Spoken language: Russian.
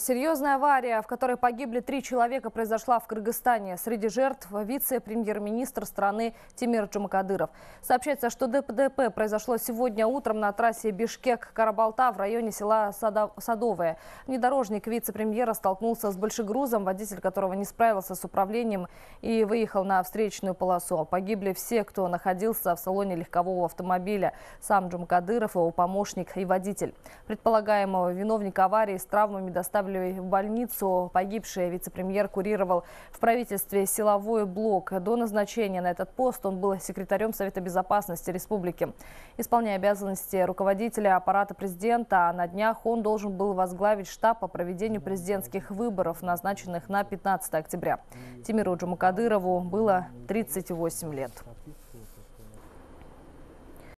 Серьезная авария, в которой погибли три человека, произошла в Кыргызстане. Среди жертв вице-премьер-министр страны Тимир Джумакадыров. Сообщается, что ДПДП произошло сегодня утром на трассе Бишкек-Карабалта в районе села Садовое. Внедорожник вице-премьера столкнулся с большегрузом, водитель которого не справился с управлением и выехал на встречную полосу. Погибли все, кто находился в салоне легкового автомобиля. Сам Джумакадыров, его помощник и водитель. Предполагаемого виновника аварии с травмами доставили отправили в больницу. Погибший вице-премьер курировал в правительстве силовой блок. До назначения на этот пост он был секретарем Совета безопасности республики. Исполняя обязанности руководителя аппарата президента, на днях он должен был возглавить штаб по проведению президентских выборов, назначенных на 15 октября. Тимиру Джумакадырову было 38 лет.